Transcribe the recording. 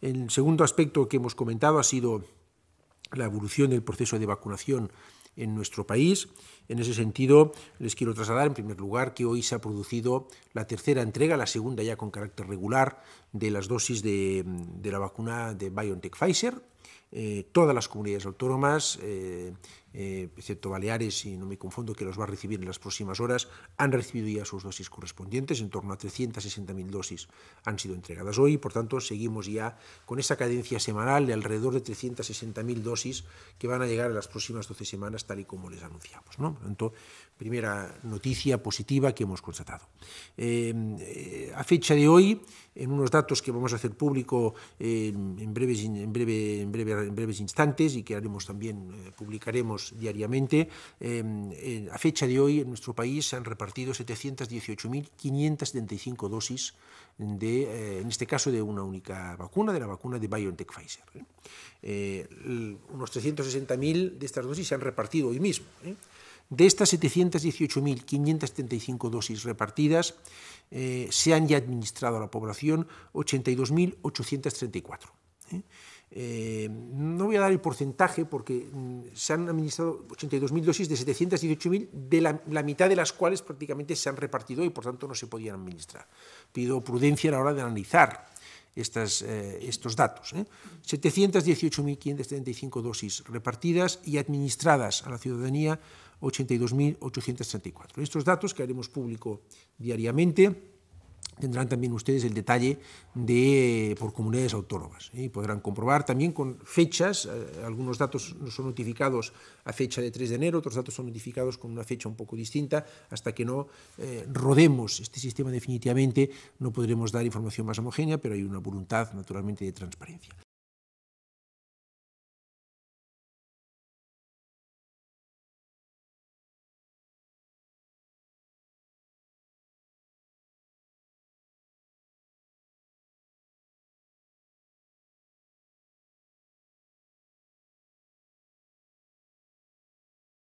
El segundo aspecto que hemos comentado ha sido la evolución del proceso de vacunación en nuestro país. En ese sentido, les quiero trasladar, en primer lugar, que hoy se ha producido la tercera entrega, la segunda ya con carácter regular, de las dosis de, la vacuna de BioNTech Pfizer. Eh, todas las comunidades autónomas eh, eh, excepto Baleares, y no me confundo, que los va a recibir en las próximas horas, han recibido ya sus dosis correspondientes, en torno a 360.000 dosis han sido entregadas hoy, por tanto seguimos ya con esa cadencia semanal de alrededor de 360.000 dosis que van a llegar en las próximas 12 semanas, tal y como les anunciamos. ¿no? Por tanto, primera noticia positiva que hemos constatado. Em, eh, a fecha de hoy, en unos datos que vamos a hacer público eh, en, breves, en, en breves instantes y que haremos también, publicaremos diariamente. Em, a fecha de hoy en nuestro país se han repartido 718.575 dosis de, eh, en este caso, de una única vacuna, de la vacuna de BioNTech Pfizer. ¿eh? Eh, unos 360.000 de estas dosis se han repartido hoy mismo. De estas 718.575 dosis repartidas, se han ya administrado a la población 82.834. ¿eh? Eh, no voy a dar el porcentaje porque mm, se han administrado 82.000 dosis de 718.000, de la, mitad de las cuales prácticamente se han repartido y por tanto no se podían administrar. Pido prudencia a la hora de analizar estas, eh, estos datos. ¿eh? 718.575 dosis repartidas y administradas a la ciudadanía 82.834. Estos datos que haremos público diariamente tendrán también ustedes el detalle de, eh, por comunidades autónomas ¿eh? y podrán comprobar también con fechas, eh, algunos datos no son notificados a fecha de 3 de enero, otros datos son notificados con una fecha un poco distinta, hasta que no rodemos este sistema definitivamente no podremos dar información más homogénea, pero hay una voluntad naturalmente de transparencia.